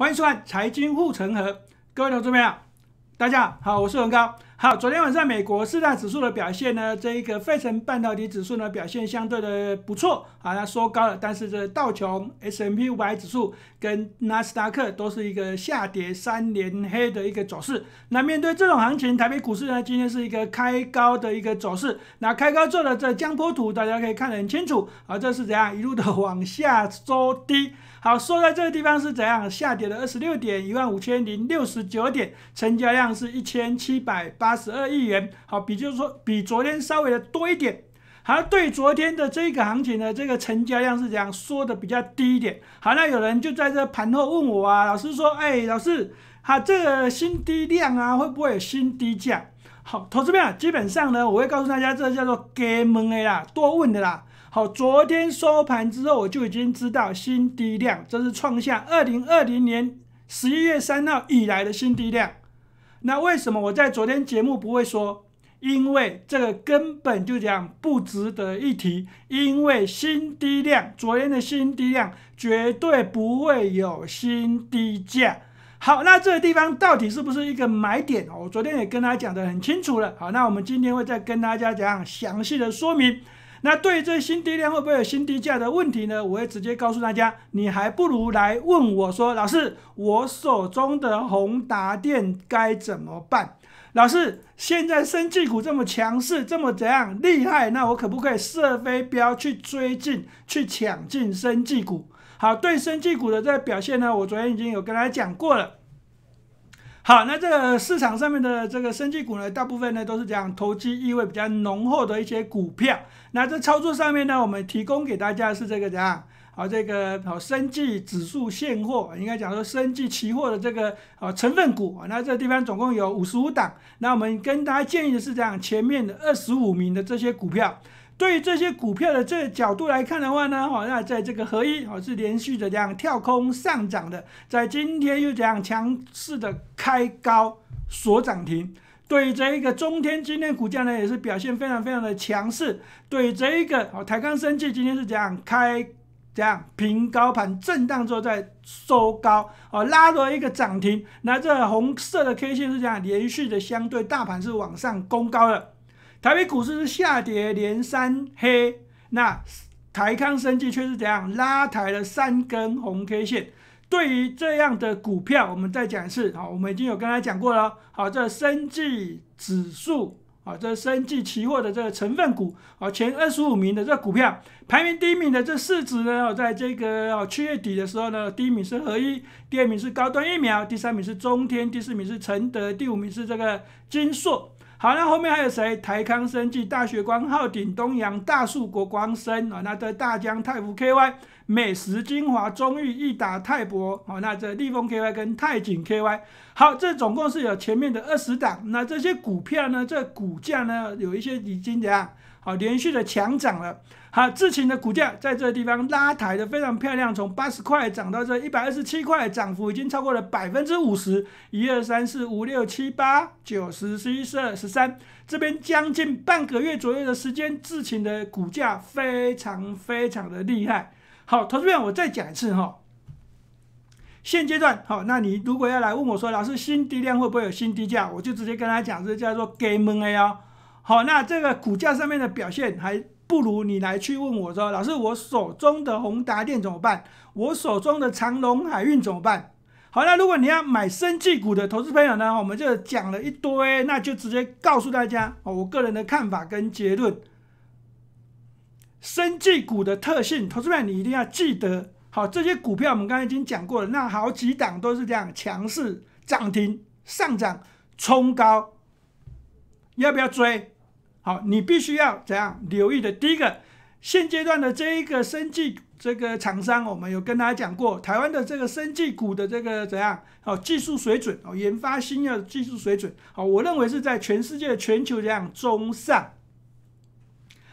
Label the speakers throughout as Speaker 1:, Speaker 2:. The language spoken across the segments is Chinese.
Speaker 1: 欢迎收看《财经护城河》，各位同志朋友，大家好，我是文高。好，昨天晚上美国四大指数的表现呢，这一个费城半导体指数呢表现相对的不错，啊，它收高了。但是这道琼、S M P 五百指数跟纳斯达克都是一个下跌三连黑的一个走势。那面对这种行情，台北股市呢今天是一个开高的一个走势。那开高做的这江波图，大家可以看得很清楚，啊，这是怎样一路的往下收低。好，收在这个地方是怎样下跌了二十六点一万五千零六十九点，成交量是一千七百八十二亿元。好，比就是说比昨天稍微的多一点。好，对昨天的这个行情的这个成交量是怎样缩的比较低一点。好，那有人就在这盘后问我啊，老师说，哎，老师，哈，这个新低量啊，会不会有新低价？好，投资朋友，基本上呢，我会告诉大家，这叫做多问的啦，多问的啦。好，昨天收盘之后，我就已经知道新低量，这是创下二零二零年十一月三号以来的新低量。那为什么我在昨天节目不会说？因为这个根本就讲不值得一提，因为新低量，昨天的新低量绝对不会有新低价。好，那这个地方到底是不是一个买点？我昨天也跟大家讲的很清楚了。好，那我们今天会再跟大家讲详细的说明。那对这新低量会不会有新低价的问题呢？我会直接告诉大家，你还不如来问我说，老师，我手中的宏达电该怎么办？老师，现在生技股这么强势，这么怎样厉害？那我可不可以设飞镖去追进去抢进生技股？好，对生技股的这表现呢，我昨天已经有跟大家讲过了。好，那这个市场上面的这个升技股呢，大部分呢都是讲投机意味比较浓厚的一些股票。那在操作上面呢，我们提供给大家是这个怎样？好，这个好生技指数现货，应该讲说生技期货的这个啊成分股。那这地方总共有五十五档。那我们跟大家建议的是这样：前面的二十五名的这些股票。对于这些股票的这角度来看的话呢，哦，那在这个合一哦是连续的这样跳空上涨的，在今天又这样强势的开高锁涨停。对这一个中天今天股价呢也是表现非常非常的强势。对这一个哦台钢生技今天是这样开这样平高盘震荡之后再收高哦拉了一个涨停。那这红色的 K 线是这样连续的相对大盘是往上攻高的。台北股市是下跌连三黑，那台康生技却是怎样拉抬了三根红 K 线。对于这样的股票，我们再讲一次，好，我们已经有刚才讲过了。好，这生技指数，好，这生技期货的这个成分股，好，前二十五名的这股票，排名第一名的这市值呢，在这个七月底的时候呢，第一名是合一，第二名是高端疫苗，第三名是中天，第四名是承德，第五名是这个金硕。好，那后面还有谁？台康生技、大学光号、鼎、东洋、大树国光生啊，那这大江泰福 KY、美食精华、中裕益达泰博，好，那这立丰 KY 跟泰景 KY。好，这总共是有前面的二十档，那这些股票呢，这股价呢，有一些已经怎样？好，连续的强涨了。好，智勤的股价在这个地方拉抬的非常漂亮，从八十块涨到这一百二十七块，涨幅已经超过了百分之五十一、二、三、四、五、六、七、八、九、十、十一、十二、十三。这边将近半个月左右的时间，智勤的股价非常非常的厉害。好，投资员，我再讲一次哈。现阶段，好，那你如果要来问我说，老师新低量会不会有新低价？我就直接跟他讲，这叫做 Game o r 好，那这个股价上面的表现还。不如你来去问我说，老师，我手中的宏达电怎么办？我手中的长隆海运怎么办？好，那如果你要买生技股的投资朋友呢，我们就讲了一堆，那就直接告诉大家，我个人的看法跟结论。生技股的特性，投资朋友你一定要记得。好，这些股票我们刚才已经讲过了，那好几档都是这样强势涨停、上涨冲高，要不要追？好，你必须要怎样留意的？第一个，现阶段的这一个生技这个厂商，我们有跟大家讲过，台湾的这个生技股的这个怎样？哦，技术水准，哦，研发新的技术水准，好，我认为是在全世界全球这样中上，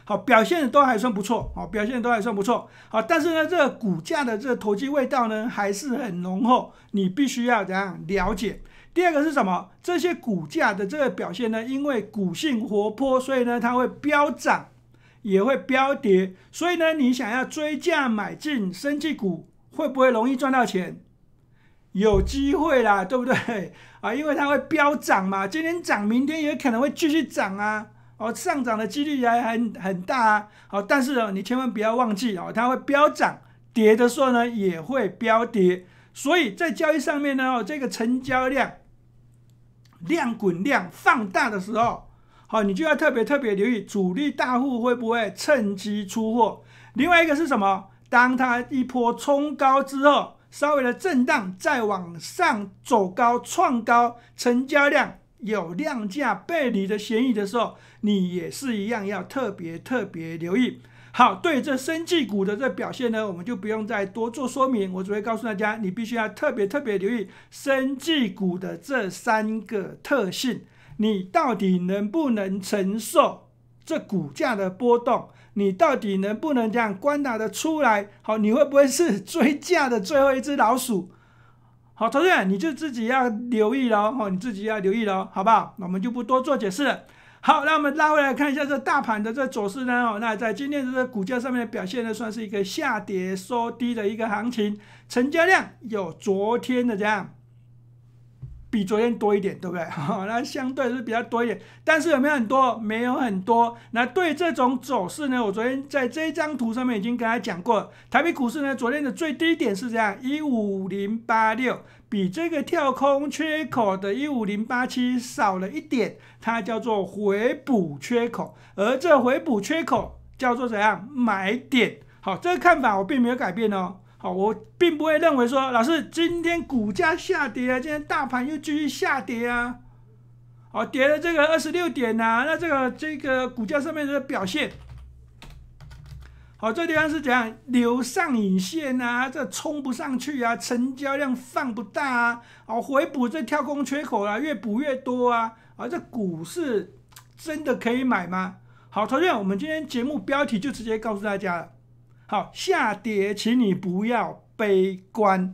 Speaker 1: 好，表现的都还算不错，好，表现都还算不错，好，但是呢，这个股价的这个投机味道呢，还是很浓厚，你必须要怎样了解？第二个是什么？这些股价的这个表现呢？因为股性活泼，所以呢它会飙涨，也会飙跌。所以呢你想要追价买进升绩股，会不会容易赚到钱？有机会啦，对不对啊？因为它会飙涨嘛，今天涨，明天也可能会继续涨啊。哦，上涨的几率还很很大啊。哦，但是你千万不要忘记哦，它会飙涨，跌的时候呢也会飙跌。所以在交易上面呢，这个成交量。量滚量放大的时候，好，你就要特别特别留意主力大户会不会趁机出货。另外一个是什么？当它一波冲高之后，稍微的震荡，再往上走高创高，成交量有量价背离的嫌疑的时候，你也是一样要特别特别留意。好，对这生技股的这表现呢，我们就不用再多做说明。我只会告诉大家，你必须要特别特别留意生技股的这三个特性：你到底能不能承受这股价的波动？你到底能不能这样观察的出来？好，你会不会是追价的最后一只老鼠？好，投资人你就自己要留意喽，好，你自己要留意喽，好不好？那我们就不多做解释了。好，那我们拉回来看一下这大盘的这走势呢？哦，那在今天的这股价上面的表现呢，算是一个下跌收低的一个行情。成交量有昨天的这样，比昨天多一点，对不对？那相对是比较多一点，但是有没有很多？没有很多。那对这种走势呢，我昨天在这一张图上面已经跟他讲过，台北股市呢，昨天的最低点是这样，一五零八六。比这个跳空缺口的一五零八七少了一点，它叫做回补缺口，而这回补缺口叫做怎样买点？好，这个看法我并没有改变哦。好，我并不会认为说老师今天股价下跌啊，今天大盘又继续下跌啊，好跌了这个二十六点呐，那这个这个股价上面的表现。好，这地方是怎样留上影线啊，这冲不上去啊，成交量放不大啊，哦，回补这跳空缺口啊，越补越多啊，啊，这股市真的可以买吗？好，陶俊，我们今天节目标题就直接告诉大家了，好，下跌，请你不要悲观。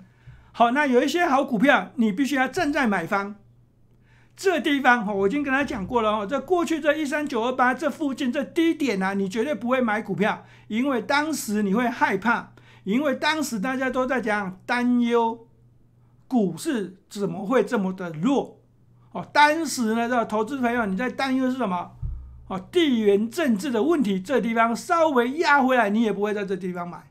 Speaker 1: 好，那有一些好股票，你必须要站在买方。这地方哈，我已经跟他讲过了哦，在过去这一三九二八这附近这低点呢，你绝对不会买股票，因为当时你会害怕，因为当时大家都在讲担忧股市怎么会这么的弱哦。当时呢，这投资朋友你在担忧是什么？哦，地缘政治的问题。这地方稍微压回来，你也不会在这地方买。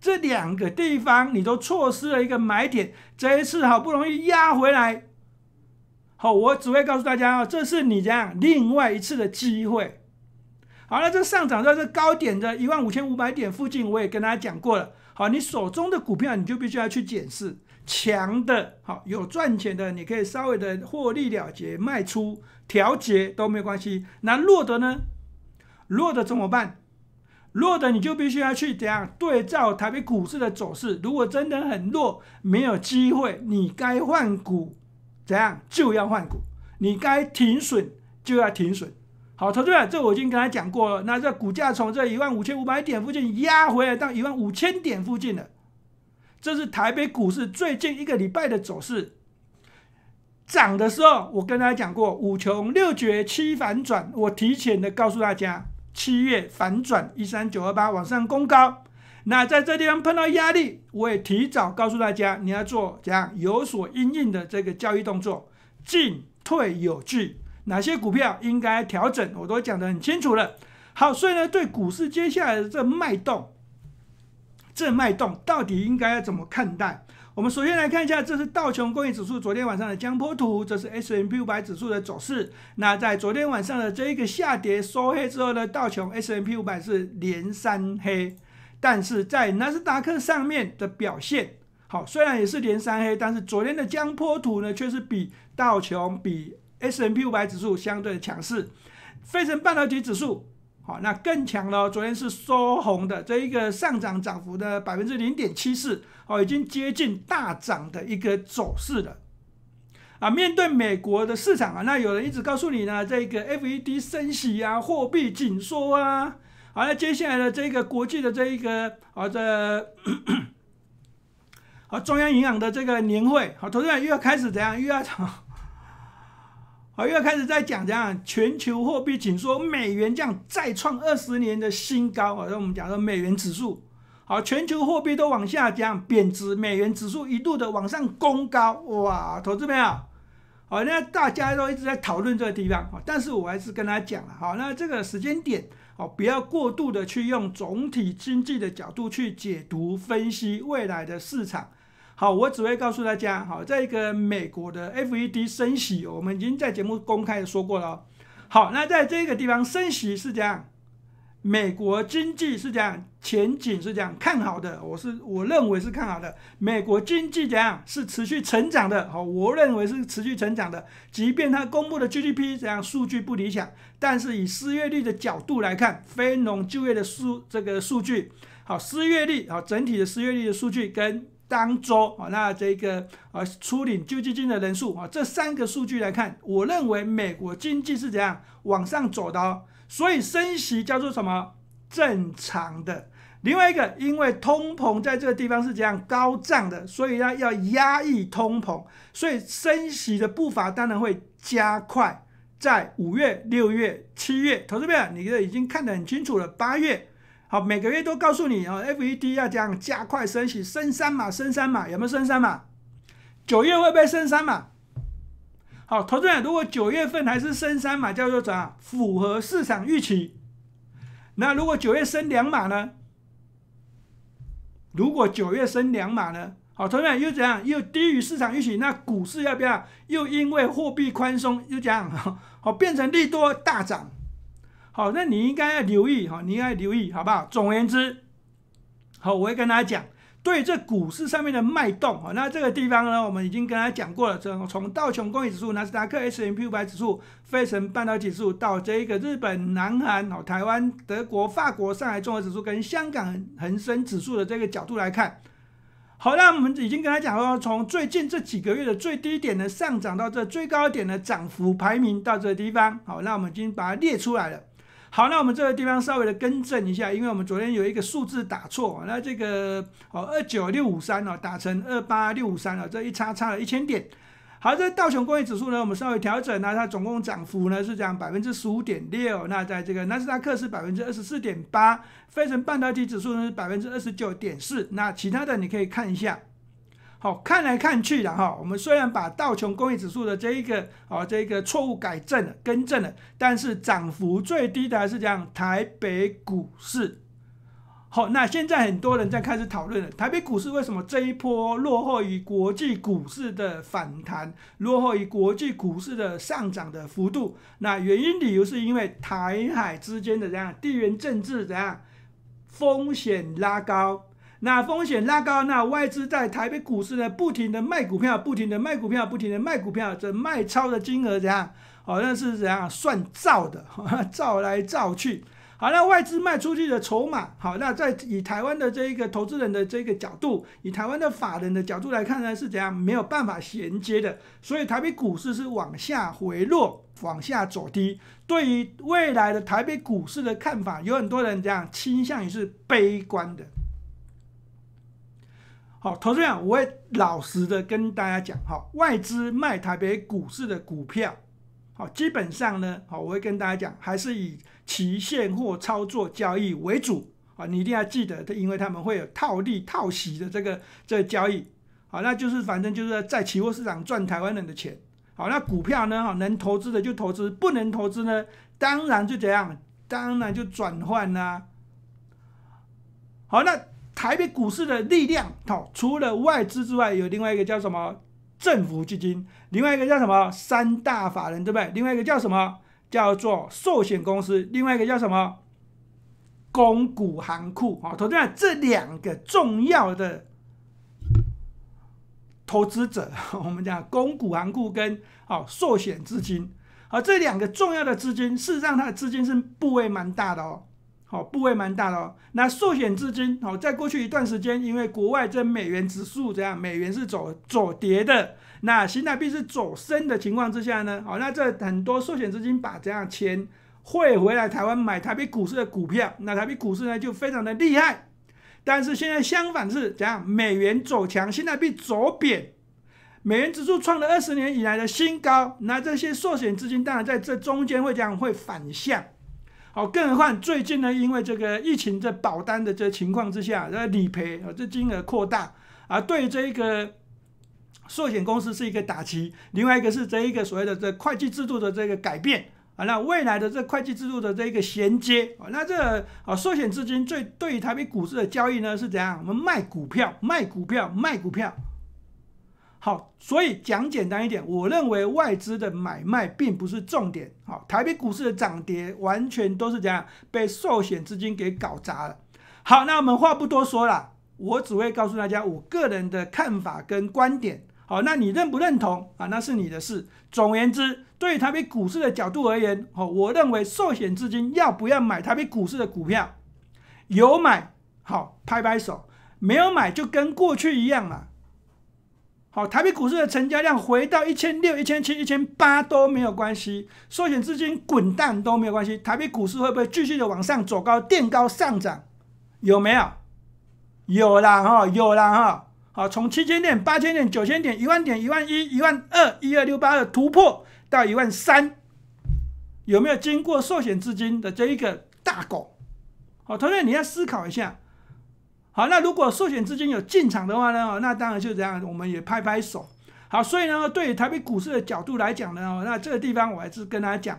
Speaker 1: 这两个地方你都错失了一个买点，这一次好不容易压回来。好，我只会告诉大家，这是你这样另外一次的机会。好了，这上涨在这高点的一万五千五百点附近，我也跟大家讲过了。好，你手中的股票，你就必须要去检视，强的，好，有赚钱的，你可以稍微的获利了结，卖出调节都没关系。那弱的呢？弱的怎么办？弱的你就必须要去怎样对照台北股市的走势？如果真的很弱，没有机会，你该换股。怎样就要换股，你该停损就要停损。好，投资者，这我已经跟他讲过了。那这股价从这一万五千五百点附近压回来到一万五千点附近了，这是台北股市最近一个礼拜的走势。涨的时候，我跟大家讲过五穷六绝七反转，我提前的告诉大家，七月反转一三九二八往上攻高。那在这地方碰到压力，我也提早告诉大家，你要做怎样有所应应的这个交易动作，进退有据。哪些股票应该调整，我都讲得很清楚了。好，所以呢，对股市接下来的这脉动，这脉动到底应该要怎么看待？我们首先来看一下，这是道琼工业指数昨天晚上的江波图，这是 S M P 五百指数的走势。那在昨天晚上的这一个下跌收黑之后呢，道琼 S M P 五百是连三黑。但是在纳斯达克上面的表现，好，虽然也是连三黑，但是昨天的江坡图呢，却是比道琼比 S M P 五百指数相对强势。飞升半导体指数，好，那更强了。昨天是收红的，这一个上涨涨幅的百分之零点七四，好，已经接近大涨的一个走势了。啊，面对美国的市场啊，那有人一直告诉你呢，这个 F E D 升息啊，货币紧缩啊。好了，接下来的这个国际的这一个啊这 中央银行的这个年会，好，投资员又要开始怎样？又要 好，又要开始在讲怎样全球货币紧缩，美元样再创二十年的新高。好，我们讲的美元指数，好，全球货币都往下降，贬值，美元指数一度的往上攻高，哇，投资员啊，好，那大家都一直在讨论这个地方，但是我还是跟大家讲了，好，那这个时间点。好，不要过度的去用总体经济的角度去解读、分析未来的市场。好，我只会告诉大家，好，在一个美国的 FED 升息，我们已经在节目公开的说过了。好，那在这个地方升息是这样。美国经济是这样，前景是这样看好的，我是我认为是看好的。美国经济怎样是持续成长的？好，我认为是持续成长的。即便它公布的 GDP 怎样数据不理想，但是以失业率的角度来看，非农就业的数这个数据，好，失业率好，整体的失业率的数据跟当周啊那这个啊出领救济金的人数啊，这三个数据来看，我认为美国经济是怎样往上走的。所以升息叫做什么正常的？另外一个，因为通膨在这个地方是这样高涨的，所以呢要压抑通膨，所以升息的步伐当然会加快。在五月、六月、七月，投资朋友，你这已经看得很清楚了。八月，好，每个月都告诉你哦，FED 要这样加快升息，升三码，升三码，有没有升三码？九月会不会升三码？好，投资人如果九月份还是升三码，叫做怎样符合市场预期？那如果九月升两码呢？如果九月升两码呢？好，投资们又怎样？又低于市场预期？那股市要不要又因为货币宽松又怎样？好，变成利多大涨？好，那你应该要留意哈，你应该留意好不好？总而言之，好，我会跟大家讲。对这股市上面的脉动啊，那这个地方呢，我们已经跟他讲过了。从道琼工业指数、纳斯达克 S M P 五百指数、非成半导体指数到这个日本、南韩、哦台湾、德国、法国、上海综合指数跟香港恒生指数的这个角度来看，好，那我们已经跟他讲说，从最近这几个月的最低点的上涨到这最高点的涨幅排名到这个地方，好，那我们已经把它列出来了。好，那我们这个地方稍微的更正一下，因为我们昨天有一个数字打错，那这个哦二九六五三哦打成二八六五三了，这一差差了一千点。好，这道琼工业指数呢，我们稍微调整呢，它总共涨幅呢是样百分之十五点六，那在这个纳斯达克是百分之二十四点八，费城半导体指数呢是百分之二十九点四，那其他的你可以看一下。好，看来看去，然哦，我们虽然把道琼工业指数的这一个，哦，这一个错误改正了、更正了，但是涨幅最低的还是这样，台北股市。好，那现在很多人在开始讨论了，台北股市为什么这一波落后于国际股市的反弹，落后于国际股市的上涨的幅度？那原因理由是因为台海之间的这样地缘政治怎样风险拉高。那风险拉高，那外资在台北股市呢，不停的卖股票，不停的卖股票，不停的卖股票，这卖超的金额怎样？好像是怎样算造的，造 来造去。好那外资卖出去的筹码，好，那在以台湾的这一个投资人的这个角度，以台湾的法人的角度来看呢，是怎样没有办法衔接的？所以台北股市是往下回落，往下走低。对于未来的台北股市的看法，有很多人这样倾向于是悲观的。好，投资人，我会老实的跟大家讲，哈，外资卖台北股市的股票，好，基本上呢，好，我会跟大家讲，还是以期现货操作交易为主，啊，你一定要记得，因为他们会有套利套息的这个这交易，好，那就是反正就是在期货市场赚台湾人的钱，好，那股票呢，哈，能投资的就投资，不能投资呢，当然就怎样，当然就转换啦，好，那。台北股市的力量，好，除了外资之外，有另外一个叫什么政府基金，另外一个叫什么三大法人，对不对？另外一个叫什么叫做寿险公司，另外一个叫什么公股行库，好，投资讲这两个重要的投资者，我们讲公股行库跟好寿险资金，而这两个重要的资金，事实上它的资金是部位蛮大的哦。哦，部位蛮大的哦。那寿险资金，好，在过去一段时间，因为国外这美元指数怎样，美元是走走跌的，那新台币是走升的情况之下呢，好，那这很多寿险资金把这样钱汇回来台湾买台北股市的股票，那台北股市呢就非常的厉害。但是现在相反是怎样，美元走强，新台币走贬，美元指数创了二十年以来的新高，那这些寿险资金当然在这中间会这样会反向。好，更何况最近呢，因为这个疫情的保单的这情况之下，这理赔啊，这金额扩大，啊，对这一个寿险公司是一个打击。另外一个是这一个所谓的这会计制度的这个改变啊，那未来的这会计制度的这一个衔接啊，那这啊寿险资金最对于台北股市的交易呢是怎样？我们卖股票，卖股票，卖股票。好，所以讲简单一点，我认为外资的买卖并不是重点。好，台北股市的涨跌完全都是这样被寿险资金给搞砸了。好，那我们话不多说了，我只会告诉大家我个人的看法跟观点。好，那你认不认同啊？那是你的事。总而言之，对于台北股市的角度而言，好，我认为寿险资金要不要买台北股市的股票，有买好拍拍手，没有买就跟过去一样嘛。好，台北股市的成交量回到一千六、一千七、一千八都没有关系，寿险资金滚蛋都没有关系。台北股市会不会继续的往上走高、垫高上涨？有没有？有了哈，有了哈。好，从七千点、八千点、九千点、一万点、一万一、一万二、一二六八二突破到一万三，有没有经过寿险资金的这一个大拱？好，同学你要思考一下。好，那如果寿险资金有进场的话呢？那当然就这样，我们也拍拍手。好，所以呢，对于台北股市的角度来讲呢，那这个地方我还是跟大家讲，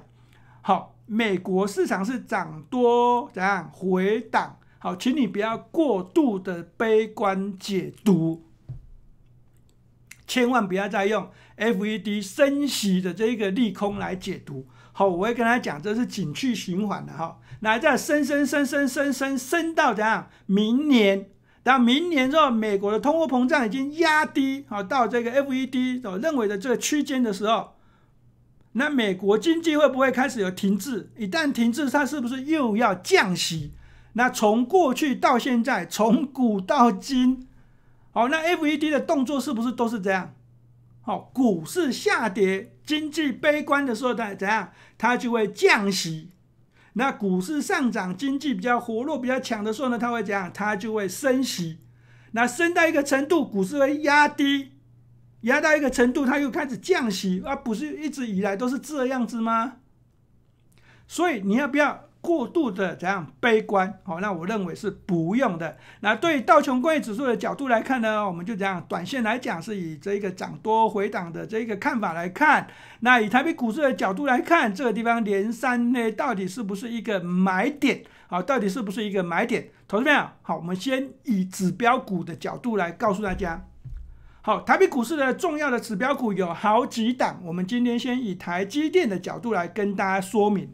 Speaker 1: 好，美国市场是涨多怎样回档？好，请你不要过度的悲观解读，千万不要再用 F E D 升息的这一个利空来解读。好，我会跟他讲，这是景气循环的哈。那再升升升升升升升到怎样？明年，然明年之后，美国的通货膨胀已经压低好到这个 F E D 认为的这个区间的时候，那美国经济会不会开始有停滞？一旦停滞，它是不是又要降息？那从过去到现在，从古到今，好，那 F E D 的动作是不是都是这样？好，股市下跌、经济悲观的时候，它怎样？它就会降息。那股市上涨，经济比较活络、比较强的时候呢，它会怎样？它就会升息。那升到一个程度，股市会压低，压到一个程度，它又开始降息。啊，不是一直以来都是这样子吗？所以你要不要？过度的这样悲观，好，那我认为是不用的。那对道琼工业指数的角度来看呢，我们就这样短线来讲，是以这一个涨多回档的这一个看法来看。那以台北股市的角度来看，这个地方连三呢，到底是不是一个买点？好，到底是不是一个买点？投资者好，我们先以指标股的角度来告诉大家。好，台北股市的重要的指标股有好几档，我们今天先以台积电的角度来跟大家说明。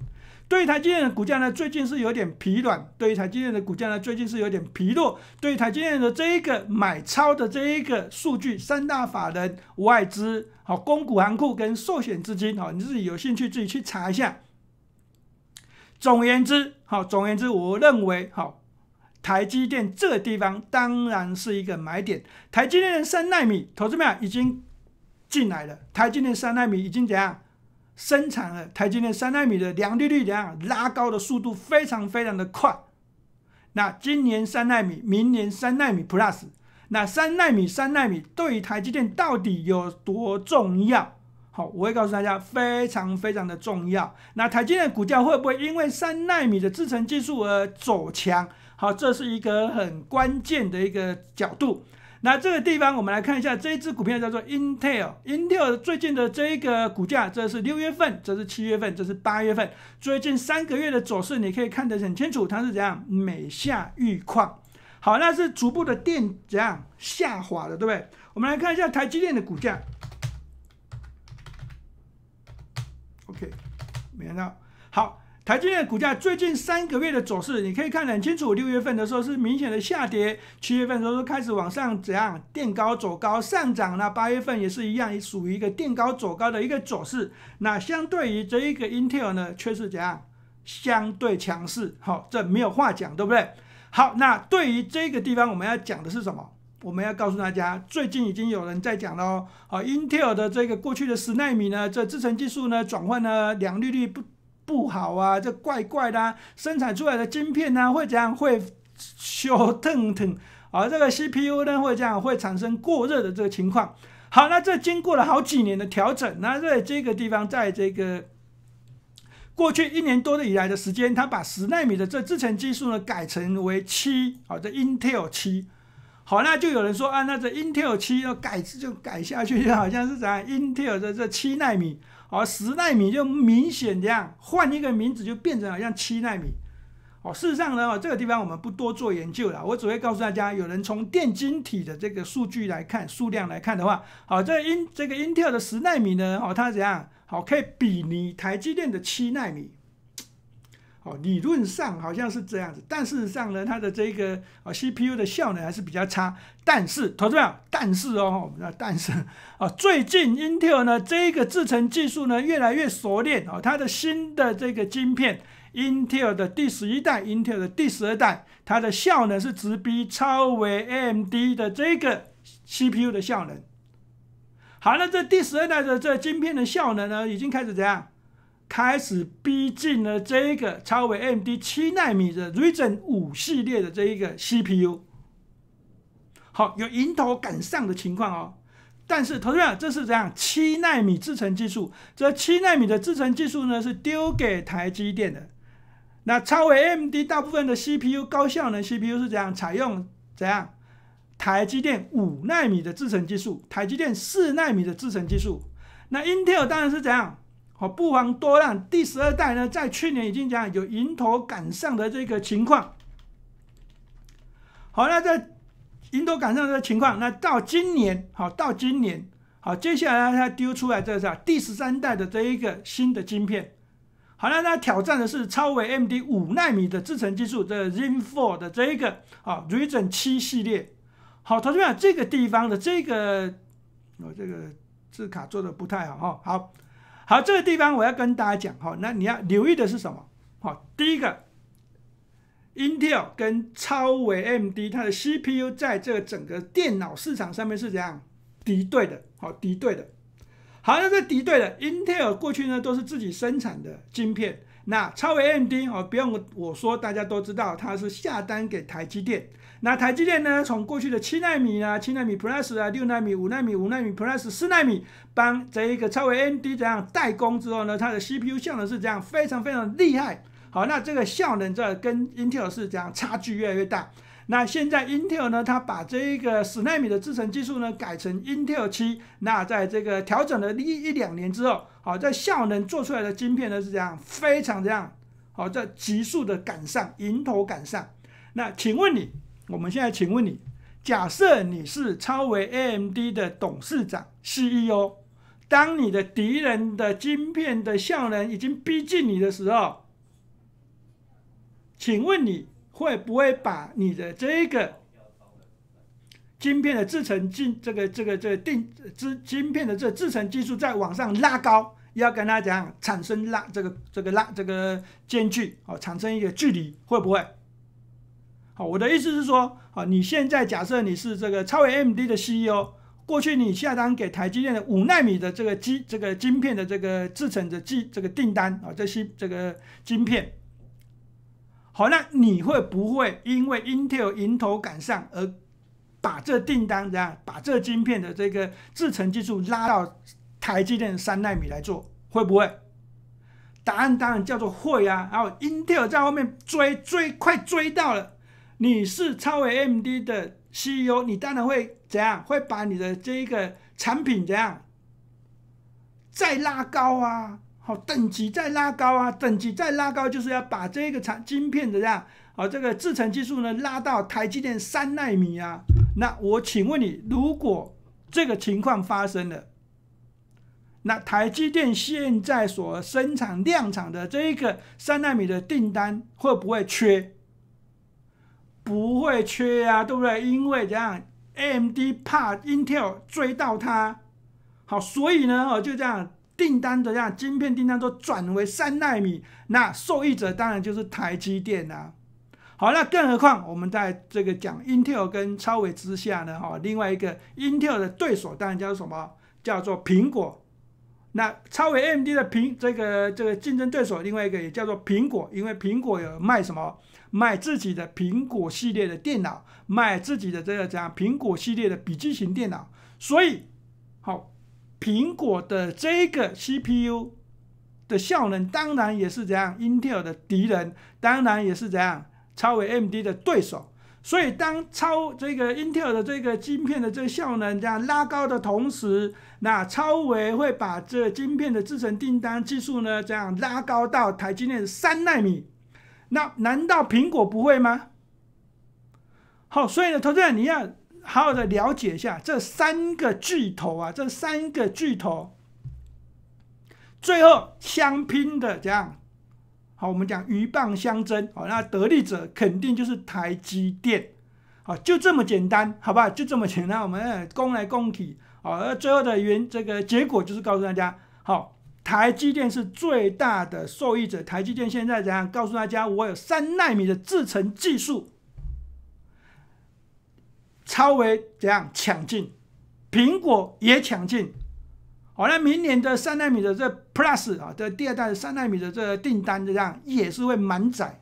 Speaker 1: 对于台积电的股价呢，最近是有点疲软；对于台积电的股价呢，最近是有点疲弱。对于台积电的这一个买超的这一个数据，三大法人、外资、好公股、行库跟寿险资金，好，你自己有兴趣自己去查一下。总言之，好，总言之，我认为，好，台积电这地方当然是一个买点。台积电三纳米，投资们已经进来了。台积电三纳米已经怎样？生产了台积电三纳米的良率率，量拉高的速度非常非常的快。那今年三纳米，明年三纳米 Plus，那三纳米、三纳米对于台积电到底有多重要？好，我会告诉大家，非常非常的重要。那台积电股价会不会因为三纳米的制程技术而走强？好，这是一个很关键的一个角度。那这个地方，我们来看一下这一只股票，叫做 Intel。Intel 最近的这一个股价，这是六月份，这是七月份，这是八月份。最近三个月的走势，你可以看得很清楚，它是怎样每下愈况。好，那是逐步的电怎样下滑的，对不对？我们来看一下台积电的股价。OK，没看到。好。台积电股价最近三个月的走势，你可以看很清楚。六月份的时候是明显的下跌，七月份的时候开始往上怎样垫高走高上涨那八月份也是一样，属于一个垫高走高的一个走势。那相对于这一个 Intel 呢，却是怎样相对强势？好，这没有话讲，对不对？好，那对于这个地方，我们要讲的是什么？我们要告诉大家，最近已经有人在讲了。好，Intel 的这个过去的十纳米呢，这制程技术呢转换呢，良率率不。不好啊，这怪怪的，生产出来的晶片呢会怎样会烧腾腾，而这个 CPU 呢会这样会产生过热的这个情况。好，那这经过了好几年的调整，那在这个地方，在这个过去一年多的以来的时间，它把十纳米的这制程技术呢改成为七，好，这 Intel 七。好，那就有人说啊，那这 Intel 七要改就改下去，就好像是咋 Intel 的这七纳米。而十纳米就明显这样，换一个名字就变成好像七纳米。哦，事实上呢，这个地方我们不多做研究了，我只会告诉大家，有人从电晶体的这个数据来看，数量来看的话，好，个英这个英特尔的十纳米呢，哦，它怎样，好，可以比拟台积电的七纳米。理论上好像是这样子，但事实上呢，它的这个啊 CPU 的效能还是比较差。但是，同志们，但是哦，那但是啊，最近 Intel 呢，这个制成技术呢越来越熟练啊，它的新的这个晶片，Intel 的第十一代，Intel 的第十二代，它的效能是直逼超微 AMD 的这个 CPU 的效能。好，那这第十二代的这晶片的效能呢，已经开始怎样？开始逼近了这一个超微 MD 七纳米的 Ryzen 五系列的这一个 CPU，好有迎头赶上的情况哦。但是同学们，这是怎样？七纳米制程技术，这七纳米的制程技术呢是丢给台积电的。那超微 MD 大部分的 CPU 高效能 CPU 是怎样？采用怎样？台积电五纳米的制程技术，台积电四纳米的制程技术。那 Intel 当然是怎样？好，不妨多让。第十二代呢，在去年已经讲有迎头赶上的这个情况。好，那在迎头赶上的情况，那到今年，好，到今年，好，接下来它丢出来这是第十三代的这一个新的晶片。好，那它挑战的是超维 M D 五纳米的制程技术的 Zen Four 的这一个啊，Ryzen 七系列。好，同学们，这个地方的这个我这个字卡做的不太好哈，好。好，这个地方我要跟大家讲，哈，那你要留意的是什么？好，第一个，Intel 跟超维 MD 它的 CPU 在这个整个电脑市场上面是怎样敌对的？好，敌对的。好，那这敌对的，Intel 过去呢都是自己生产的晶片，那超维 MD 哦，不用我我说，大家都知道它是下单给台积电。那台积电呢？从过去的七纳米啊、七纳米 Plus 啊、六纳米、五纳米、五纳米 Plus、四纳米，帮这一个超微 ND 这样代工之后呢，它的 CPU 效能是这样非常非常厉害。好，那这个效能这跟 Intel 是这样差距越来越大。那现在 Intel 呢，它把这一个十纳米的制程技术呢改成 Intel 七，那在这个调整了一一两年之后，好，在效能做出来的晶片呢是这样非常这样好，在急速的赶上，迎头赶上。那请问你？我们现在请问你，假设你是超维 AMD 的董事长 CEO，当你的敌人的晶片的效能已经逼近你的时候，请问你会不会把你的这个晶片的制成基这个这个这个定制晶片的这制成技术再往上拉高，要跟他怎样产生拉这个这个拉这个间距哦，产生一个距离，会不会？啊，我的意思是说，啊，你现在假设你是这个超越 MD 的 CEO，过去你下单给台积电的五纳米的这个机这个晶片的这个制成的机这个订单啊，这些这个晶片，好，那你会不会因为 Intel 迎头赶上而把这订单怎样把这晶片的这个制成技术拉到台积电三纳米来做？会不会？答案当然叫做会啊，然后 Intel 在后面追追快追到了。你是超微 m d 的 CEO，你当然会怎样？会把你的这一个产品怎样？再拉高啊，好等级再拉高啊，等级再拉高，就是要把这个产晶片怎样？好，这个制程技术呢，拉到台积电三纳米啊。那我请问你，如果这个情况发生了，那台积电现在所生产量产的这一个三纳米的订单会不会缺？不会缺呀，对不对？因为这样，AMD 怕 Intel 追到它，好，所以呢，哦，就这样订单都让晶片订单都转为三纳米，那受益者当然就是台积电啦。好，那更何况我们在这个讲 Intel 跟超微之下呢，哦，另外一个 Intel 的对手当然叫什么？叫做苹果。那超微 AMD 的苹这个这个竞争对手，另外一个也叫做苹果，因为苹果有卖什么？卖自己的苹果系列的电脑，卖自己的这个怎样？苹果系列的笔记型电脑，所以好，苹果的这个 CPU 的效能当然也是怎样，Intel 的敌人，当然也是怎样，超维 m d 的对手。所以当超这个 Intel 的这个晶片的这个效能这样拉高的同时，那超维会把这晶片的制成订单技术呢这样拉高到台积电三纳米。那难道苹果不会吗？好，所以呢，投资人你要好好的了解一下这三个巨头啊，这三个巨头最后相拼的这样，好，我们讲鹬蚌相争，好，那得利者肯定就是台积电，好，就这么简单，好吧，就这么简单，我们供来供去，啊，最后的原这个结果就是告诉大家，好。台积电是最大的受益者。台积电现在怎样？告诉大家，我有三纳米的制程技术，超微怎样抢进？苹果也抢进。好，那明年的三纳米的这 Plus 啊，这第二代的三纳米的这个订单这样也是会满载，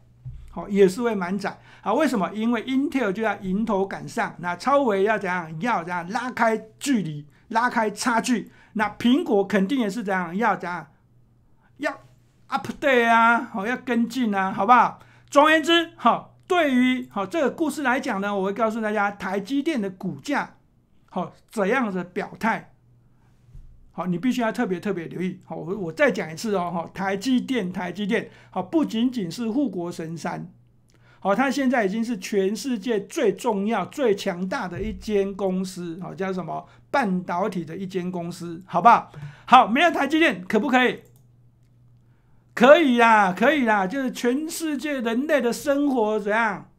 Speaker 1: 好，也是会满载。好，为什么？因为 Intel 就要迎头赶上，那超维要怎样？要怎样拉开距离，拉开差距？那苹果肯定也是这样，要怎样，要 update 啊，好，要跟进啊，好不好？总而言之，好，对于好这个故事来讲呢，我会告诉大家台积电的股价，好怎样的表态，好，你必须要特别特别留意。好，我我再讲一次哦，哈，台积电，台积电，好，不仅仅是护国神山。哦，它现在已经是全世界最重要、最强大的一间公司，好叫什么半导体的一间公司，好不好？好，没有台积电可不可以？可以啦，可以啦，就是全世界人类的生活怎样？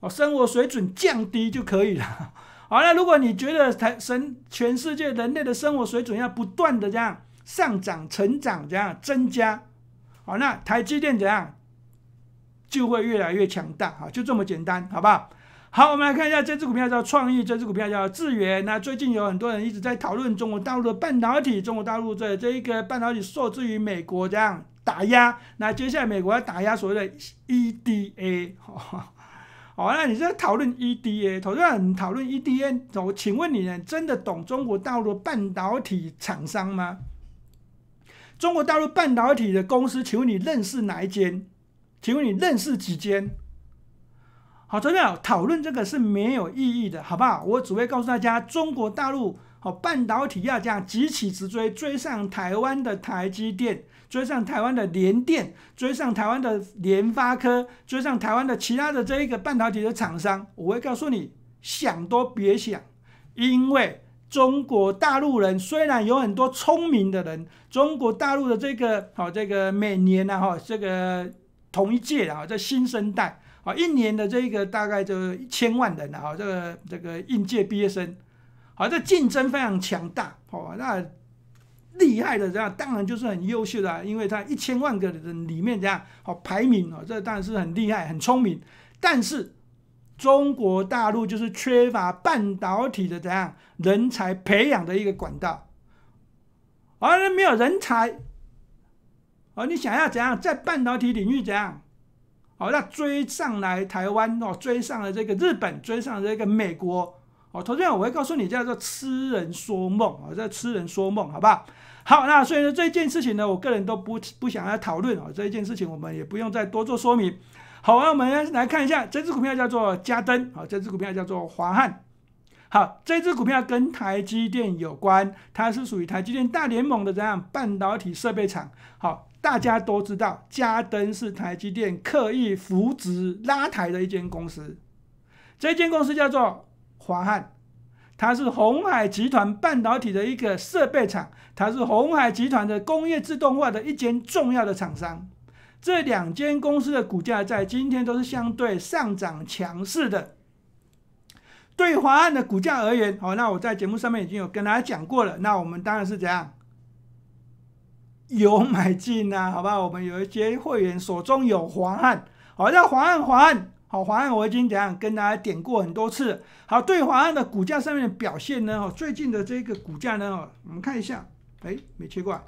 Speaker 1: 哦，生活水准降低就可以了。好，那如果你觉得台神全世界人类的生活水准要不断的这样上涨、成长、这样增加，好，那台积电怎样？就会越来越强大啊！就这么简单，好不好？好，我们来看一下这只股票叫创意，这只股票叫智元。那最近有很多人一直在讨论中国大陆的半导体，中国大陆在这一个半导体受制于美国这样打压。那接下来美国要打压所谓的 EDA，好，那你在讨论 EDA，讨论讨论 EDA，我请问你呢？真的懂中国大陆的半导体厂商吗？中国大陆半导体的公司，请问你认识哪一间？请问你认识几间？好，真的，讨论这个是没有意义的，好不好？我只会告诉大家，中国大陆好半导体要这样急起直追，追上台湾的台积电，追上台湾的联电，追上台湾的联发科，追上台湾的其他的这一个半导体的厂商。我会告诉你，想都别想，因为中国大陆人虽然有很多聪明的人，中国大陆的这个好，这个每年呢，哈，这个。同一届的啊，这新生代啊，一年的这一个大概就一千万人啊，这个这个应届毕业生，好，这竞争非常强大哦。那厉害的人当然就是很优秀的，因为他一千万个人里面怎样，好排名哦，这当然是很厉害、很聪明。但是中国大陆就是缺乏半导体的怎样人才培养的一个管道，而没有人才。哦，你想要怎样在半导体领域怎样？哦，那追上来台湾哦，追上了这个日本，追上了这个美国哦。投资人，我会告诉你叫做痴人说梦哦，这痴人说梦，好不好？好，那所以呢这件事情呢，我个人都不不想要讨论哦。这件事情我们也不用再多做说明。好那我们来看一下这只股票叫做嘉登，好，这只股票叫做华汉，好，这只股票跟台积电有关，它是属于台积电大联盟的这样半导体设备厂，好。大家都知道，嘉登是台积电刻意扶植拉台的一间公司。这间公司叫做华汉，它是红海集团半导体的一个设备厂，它是红海集团的工业自动化的一间重要的厂商。这两间公司的股价在今天都是相对上涨强势的。对华汉的股价而言，好，那我在节目上面已经有跟大家讲过了。那我们当然是怎样？有买进呐，好吧，我们有一些会员手中有华瀚，好，那华瀚，华瀚，好，华瀚我已经样跟大家点过很多次，好，对华瀚的股价上面的表现呢，哦，最近的这个股价呢，哦，我们看一下，哎，没切过，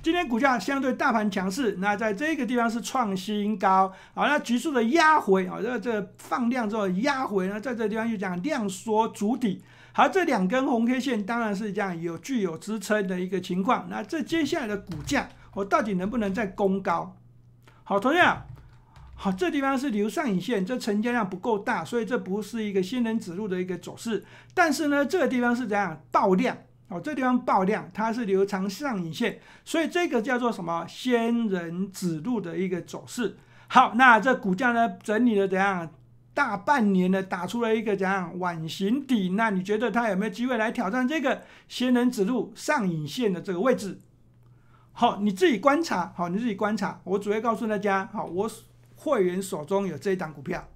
Speaker 1: 今天股价相对大盘强势，那在这个地方是创新高，好，那急速的压回，好，这这放量之后压回呢，在这个地方就讲量缩足底。好，这两根红 K 线当然是这样有具有支撑的一个情况。那这接下来的股价，我到底能不能再攻高？好，同样，好，这地方是留上影线，这成交量不够大，所以这不是一个仙人指路的一个走势。但是呢，这个地方是怎样爆量？哦，这地方爆量，它是留长上影线，所以这个叫做什么仙人指路的一个走势。好，那这股价呢，整理了怎样？大半年的打出了一个怎样碗形底？那你觉得他有没有机会来挑战这个仙人指路上影线的这个位置？好，你自己观察，好，你自己观察。我只会告诉大家，好，我会员手中有这一张股票，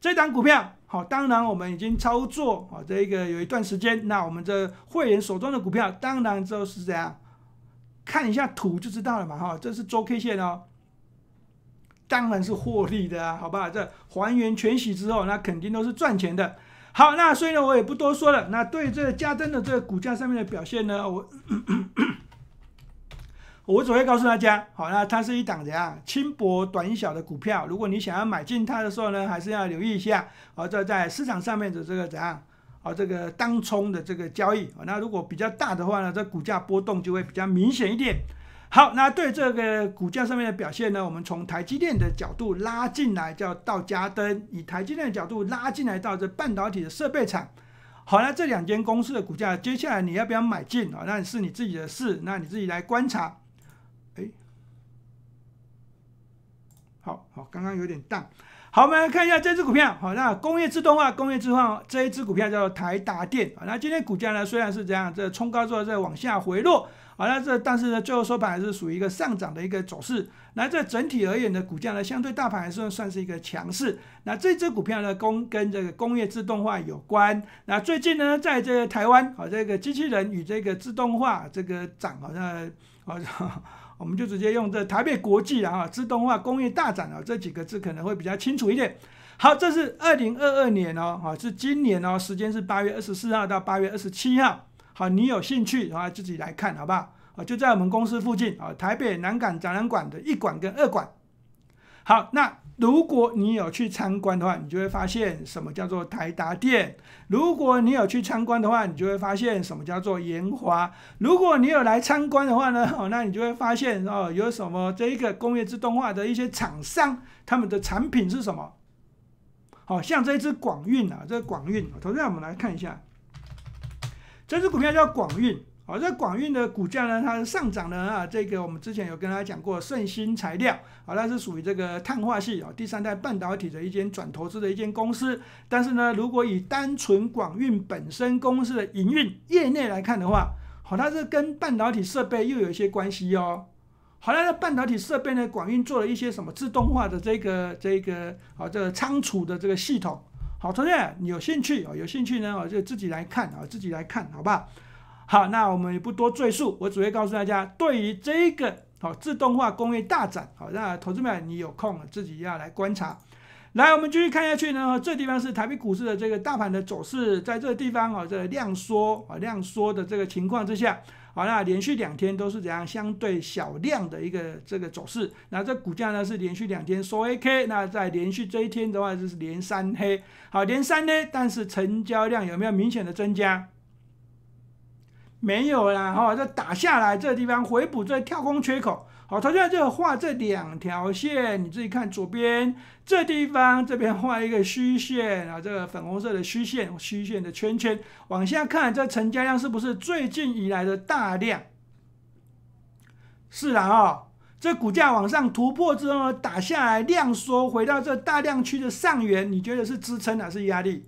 Speaker 1: 这一张股票，好，当然我们已经操作啊，这一个有一段时间。那我们这会员手中的股票，当然就是怎样看一下图就知道了嘛，哈，这是周 K 线哦。当然是获利的啊，好吧？这还原全息之后，那肯定都是赚钱的。好，那所以呢，我也不多说了。那对这个加中的这个股价上面的表现呢，我 我主要告诉大家，好，那它是一档怎样轻薄短小的股票？如果你想要买进它的时候呢，还是要留意一下。好，这在市场上面的这个怎样？好，这个当冲的这个交易，那如果比较大的话呢，这股价波动就会比较明显一点。好，那对这个股价上面的表现呢，我们从台积电的角度拉进来，叫到家登，以台积电的角度拉进来到这半导体的设备厂。好了，这两间公司的股价，接下来你要不要买进啊？那是你自己的事，那你自己来观察。哎，好好，刚刚有点淡。好，我们来看一下这只股票。好，那工业自动化、工业自动化这一只股票叫台达电那今天股价呢，虽然是这样，这冲高之后再往下回落。好那这但是呢，最后收盘还是属于一个上涨的一个走势。那这整体而言的股价呢，相对大盘还算算是一个强势。那这支股票呢，工跟这个工业自动化有关。那最近呢，在这台湾啊，这个机器人与这个自动化这个涨，好像像我们就直接用这台北国际啊，自动化工业大涨啊这几个字可能会比较清楚一点。好，这是二零二二年哦，啊，是今年哦，时间是八月二十四号到八月二十七号。好，你有兴趣啊，自己来看，好不好？啊，就在我们公司附近啊，台北南港展览馆的一馆跟二馆。好，那如果你有去参观的话，你就会发现什么叫做台达店；如果你有去参观的话，你就会发现什么叫做延华；如果你有来参观的话呢，哦，那你就会发现哦，有什么这一个工业自动化的一些厂商，他们的产品是什么？好，像这只广运啊，这广运，头先我们来看一下。这支股票叫广运，好，这广运的股价呢，它上涨呢啊，这个我们之前有跟大家讲过盛新材料，好，它是属于这个碳化系啊，第三代半导体的一间转投资的一间公司，但是呢，如果以单纯广运本身公司的营运业内来看的话，好，它是跟半导体设备又有一些关系哦，好，那半导体设备呢，广运做了一些什么自动化的这个这个啊这个仓储的这个系统。好，同学，你有兴趣啊？有兴趣呢，我就自己来看啊，自己来看，好不好？好，那我们也不多赘述，我只会告诉大家，对于这个好自动化工业大展，好，那投资们你有空自己要来观察。来，我们继续看下去呢，这地方是台北股市的这个大盘的走势，在这个地方啊，在量缩啊量缩的这个情况之下。好，那连续两天都是怎样相对小量的一个这个走势。那这股价呢是连续两天收 A K，那在连续这一天的话就是连三黑。好，连三黑，但是成交量有没有明显的增加？没有啦，哈，这打下来这个地方回补这跳空缺口。好，他现在就画这两条线，你自己看左边这地方，这边画一个虚线啊，这个粉红色的虚线，虚线的圈圈，往下看这成交量是不是最近以来的大量？是啊，哦，这股价往上突破之后打下来，量缩回到这大量区的上缘，你觉得是支撑还是压力？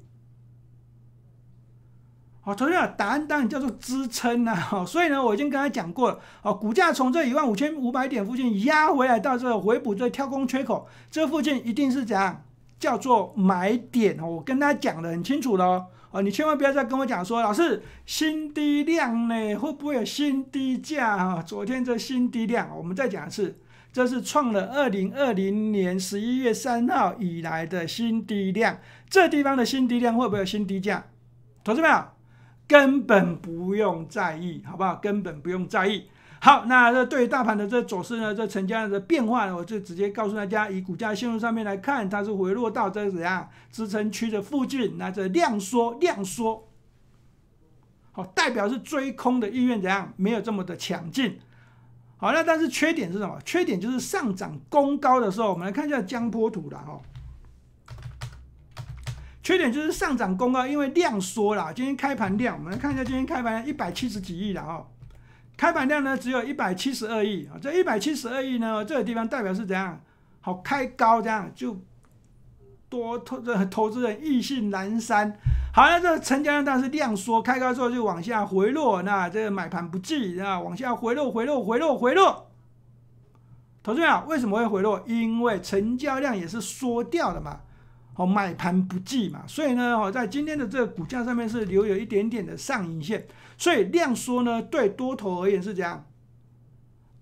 Speaker 1: 同学们，答案当然叫做支撑啦。所以呢，我已经跟他讲过了。哦，股价从这一万五千五百点附近压回来，到这回补这跳空缺口，这附近一定是怎样？叫做买点。哦，我跟他讲的很清楚了。哦，你千万不要再跟我讲说，老师新低量呢，会不会有新低价？哈，昨天这新低量，我们再讲一次，这是创了二零二零年十一月三号以来的新低量。这地方的新低量会不会有新低价？同志们根本不用在意，好不好？根本不用在意。好，那这对于大盘的这走势呢，这成交量的变化呢，我就直接告诉大家，以股价线路上面来看，它是回落到这怎样支撑区的附近，那这量缩量缩，好，代表是追空的意愿怎样没有这么的强劲。好，那但是缺点是什么？缺点就是上涨攻高的时候，我们来看一下江波土了，哈。缺点就是上涨公告因为量缩啦。今天开盘量，我们来看一下，今天开盘一百七十几亿了哦。开盘量呢，只有一百七十二亿啊。这一百七十二亿呢，这个地方代表是怎样？好开高这样就多投，投资人意兴阑珊。好，那这成交量当然是量缩，开高之后就往下回落。那这买盘不济那往下回落，回落，回落，回落。投资人啊，为什么会回落？因为成交量也是缩掉的嘛。哦，买盘不济嘛，所以呢，哦在今天的这个股价上面是留有一点点的上影线，所以量缩呢，对多头而言是怎样，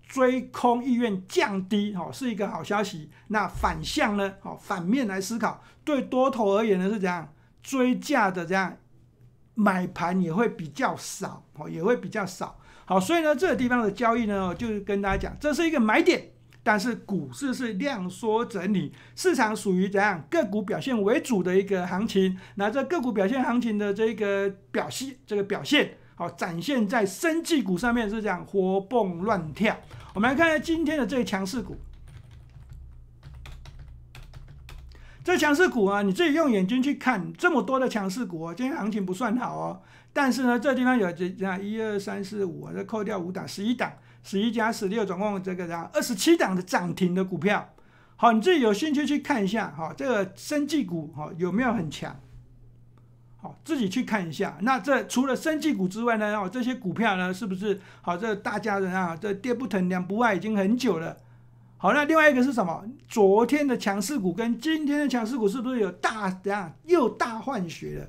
Speaker 1: 追空意愿降低，哦是一个好消息。那反向呢，哦反面来思考，对多头而言呢是怎样，追价的这样买盘也会比较少，哦，也会比较少。好，所以呢，这个地方的交易呢，就是跟大家讲，这是一个买点。但是股市是量缩整理，市场属于怎样个股表现为主的一个行情。那这个股表现行情的这个表现，这个表现好展现在生技股上面是这样活蹦乱跳。我们来看下今天的这个强势股。这强势股啊，你自己用眼睛去看，这么多的强势股哦，今天行情不算好哦。但是呢，这地方有这这样一二三四五，这扣掉五档十一档。十一加十六，总共这个怎二十七档的涨停的股票，好，你自己有兴趣去看一下，哈，这个生技股，哈有没有很强？好，自己去看一下。那这除了生技股之外呢，哦，这些股票呢，是不是好？这大家人啊，这跌不疼，两不爱，已经很久了。好那另外一个是什么？昨天的强势股跟今天的强势股是不是有大怎样又大换血了？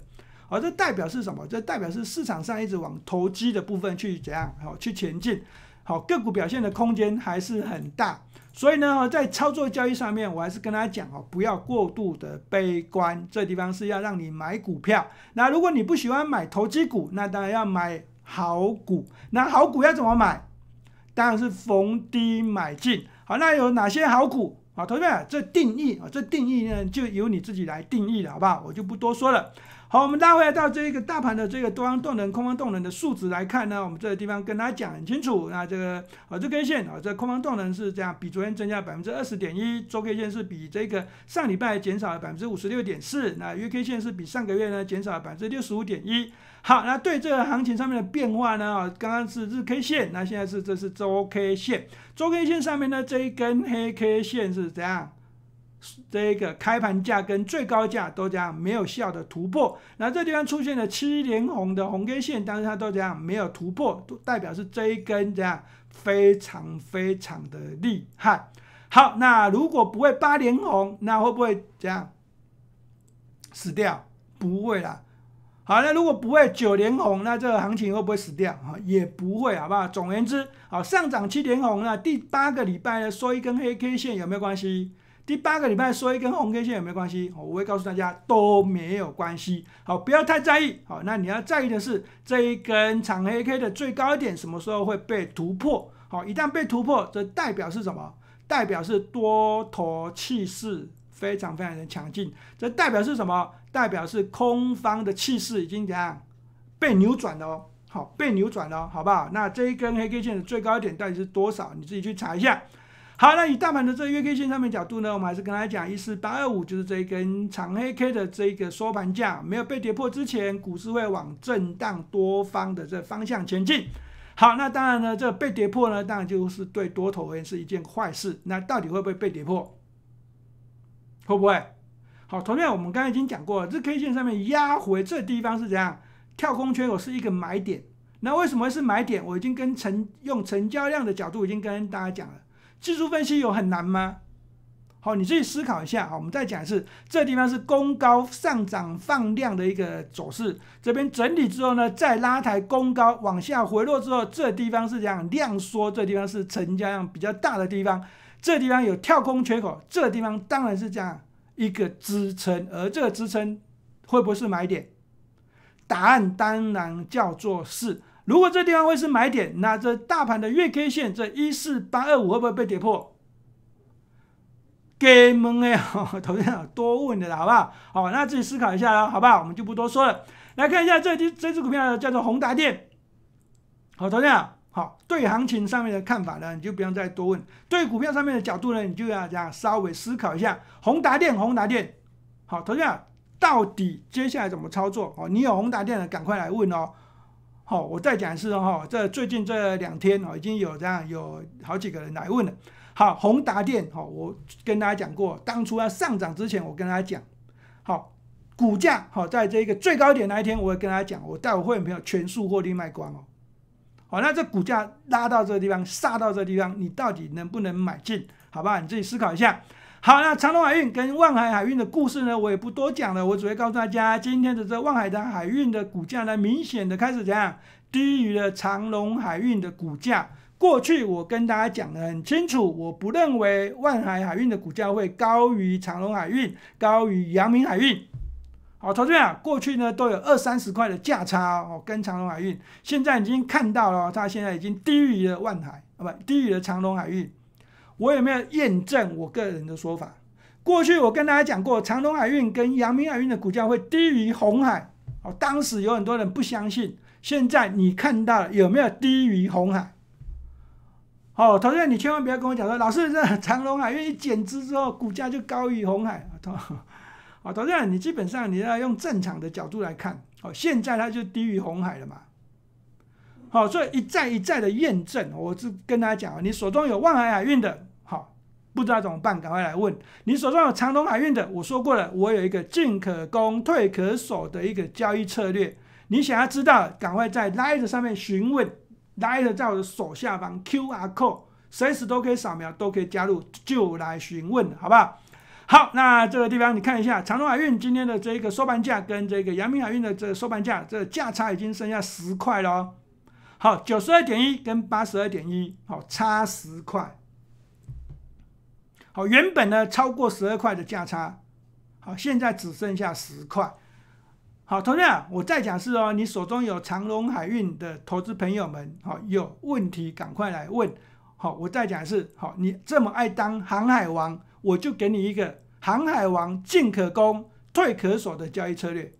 Speaker 1: 好，这代表是什么？这代表是市场上一直往投机的部分去怎样好去前进。好，个股表现的空间还是很大，所以呢，在操作交易上面，我还是跟大家讲哦，不要过度的悲观。这地方是要让你买股票。那如果你不喜欢买投机股，那当然要买好股。那好股要怎么买？当然是逢低买进。好，那有哪些好股好，同学们，这定义啊，这定义呢，就由你自己来定义了，好不好？我就不多说了。好，我们拉回到这一个大盘的这个多方动能、空方动能的数值来看呢，我们这个地方跟大家讲很清楚。那这个啊，这根线啊，这空方动能是这样，比昨天增加百分之二十点一，周 K 线是比这个上礼拜减少了百分之五十六点四，那月 K 线是比上个月呢减少了百分之六十五点一。好，那对这个行情上面的变化呢，啊，刚刚是日 K 线，那现在是这是周 K 线，周 K 线上面呢这一根黑 K 线是怎样？这一个开盘价跟最高价都这样没有效的突破，那这地方出现了七连红的红 K 线，但是它都这样没有突破，都代表是这一根这样非常非常的厉害。好，那如果不会八连红，那会不会这样死掉？不会啦。好，那如果不会九连红，那这个行情会不会死掉？哈，也不会，好不好？总而言之，好，上涨七连红那第八个礼拜呢，收一根黑 K 线有没有关系？第八个礼拜说一根红 K 线有没有关系？我会告诉大家都没有关系。好，不要太在意。好，那你要在意的是这一根长黑 K 的最高点什么时候会被突破？好，一旦被突破，这代表是什么？代表是多头气势非常非常的强劲。这代表是什么？代表是空方的气势已经怎样被扭转了？好，被扭转了，好不好？那这一根黑 K 线的最高点到底是多少？你自己去查一下。好，那以大盘的这月 K 线上面角度呢，我们还是跟大家讲，一四八二五就是这一根长黑 K 的这一个收盘价没有被跌破之前，股市会往震荡多方的这方向前进。好，那当然呢，这被跌破呢，当然就是对多头而言是一件坏事。那到底会不会被跌破？会不会？好，同样我们刚才已经讲过了，这 K 线上面压回这地方是怎样跳空缺口是一个买点。那为什么是买点？我已经跟成用成交量的角度已经跟大家讲了。技术分析有很难吗？好，你自己思考一下。好，我们再讲一次，这地方是攻高上涨放量的一个走势，这边整理之后呢，再拉抬攻高往下回落之后，这地方是这样量缩，这地方是成交量比较大的地方，这地方有跳空缺口，这地方当然是这样一个支撑，而这个支撑会不会是买点？答案当然叫做是。如果这地方会是买点，那这大盘的月 K 线这一四八二五会不会被跌破？给蒙了，头像多问的啦，好不好？好，那自己思考一下了，好不好？我们就不多说了。来看一下这只这只股票叫做宏达电，好，头像好。对行情上面的看法呢，你就不用再多问；对股票上面的角度呢，你就要样稍微思考一下。宏达电，宏达电，好，头像到底接下来怎么操作？哦，你有宏达电的，赶快来问哦。好，我再讲一次哈，这最近这两天哦，已经有这样有好几个人来问了。好，宏达电哦，我跟大家讲过，当初要上涨之前，我跟大家讲，好股价好，在这个最高点那一天，我会跟大家讲，我待会会朋友全数获利卖光哦。好，那这股价拉到这个地方，杀到这个地方，你到底能不能买进？好吧，你自己思考一下。好那长隆海运跟万海海运的故事呢，我也不多讲了。我只会告诉大家，今天的这万海的海运的股价呢，明显的开始怎样低于了长隆海运的股价。过去我跟大家讲的很清楚，我不认为万海海运的股价会高于长隆海运，高于阳明海运。好，同志们，过去呢都有二三十块的价差哦，跟长隆海运，现在已经看到了，它现在已经低于了万海，啊不，低于了长隆海运。我有没有验证我个人的说法？过去我跟大家讲过，长隆海运跟阳明海运的股价会低于红海。哦，当时有很多人不相信。现在你看到有没有低于红海？哦，同学，你千万不要跟我讲说，老师这长隆海运一减资之后股价就高于红海。好，同学你基本上你要用正常的角度来看。哦，现在它就低于红海了嘛。好，所以一再一再的验证，我是跟大家讲，你手中有万海海运的。不知道怎么办，赶快来问。你手上有长荣海运的，我说过了，我有一个进可攻退可守的一个交易策略。你想要知道，赶快在 Light 上面询问，Light 在我的手下方 QR Code，随时都可以扫描，都可以加入，就来询问，好不好？好，那这个地方你看一下，长荣海运今天的这个收盘价跟这个阳明海运的这个收盘价，这价差已经剩下十块了。好，九十二点一跟八十二点一，好，差十块。哦，原本呢超过十二块的价差，好，现在只剩下十块。好，同样我再讲是哦，你手中有长隆海运的投资朋友们，好，有问题赶快来问。好，我再讲是好，你这么爱当航海王，我就给你一个航海王进可攻，退可守的交易策略。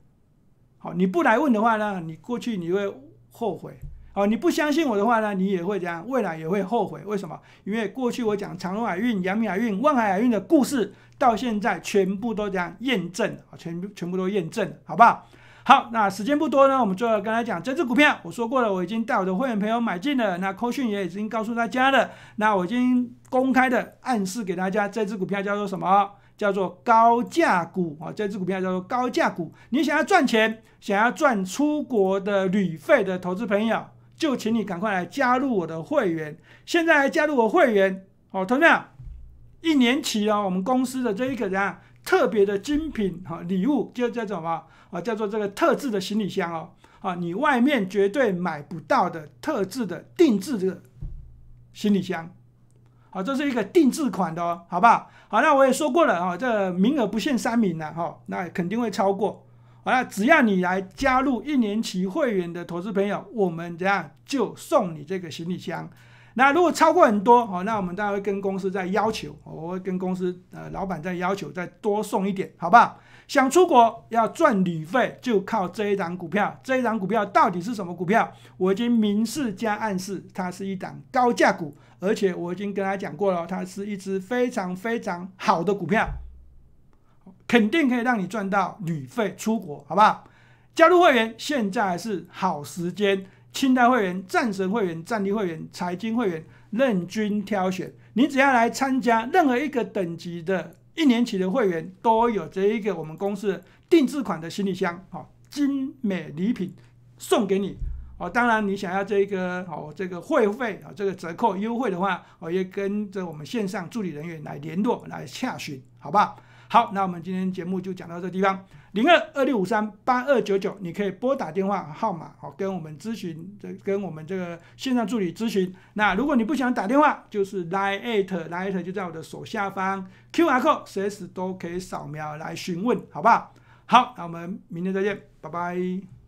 Speaker 1: 好，你不来问的话呢，你过去你会后悔。哦，你不相信我的话呢，你也会这样，未来也会后悔。为什么？因为过去我讲长荣海运、扬明海运、万海海运的故事，到现在全部都这样验证，全全部都验证，好不好？好，那时间不多呢，我们就要跟他讲这只股票，我说过了，我已经带我的会员朋友买进了，那科讯也已经告诉大家了，那我已经公开的暗示给大家，这只股票叫做什么？叫做高价股啊，这只股票叫做高价股。你想要赚钱，想要赚出国的旅费的投资朋友。就请你赶快来加入我的会员，现在来加入我会员哦，同样，们，一年期哦，我们公司的这一个怎样特别的精品哈礼物，就这种嘛啊，叫做这个特制的行李箱哦，啊，你外面绝对买不到的特制的定制的行李箱，好，这是一个定制款的，哦，好不好？好，那我也说过了啊，这名额不限三名的哈，那肯定会超过。那只要你来加入一年期会员的投资朋友，我们这样就送你这个行李箱？那如果超过很多，好，那我们大概会跟公司再要求，我会跟公司呃老板再要求，再多送一点，好不好？想出国要赚旅费，就靠这一档股票。这一档股票到底是什么股票？我已经明示加暗示，它是一档高价股，而且我已经跟他讲过了，它是一只非常非常好的股票。肯定可以让你赚到旅费出国，好不好？加入会员现在是好时间，青代会员、战神会员、战力会员、财经会员任君挑选。你只要来参加任何一个等级的一年起的会员，都有这一个我们公司的定制款的行李箱好，精美礼品送给你哦。当然，你想要这个哦这个会费啊这个折扣优惠的话，哦也跟着我们线上助理人员来联络来洽询，好不好？好，那我们今天节目就讲到这地方，零二二六五三八二九九，你可以拨打电话号码，好跟我们咨询，这跟我们这个线上助理咨询。那如果你不想打电话，就是 line e t l i n e e t 就在我的手下方，QR Code 随时都可以扫描来询问，好不好？好，那我们明天再见，拜拜。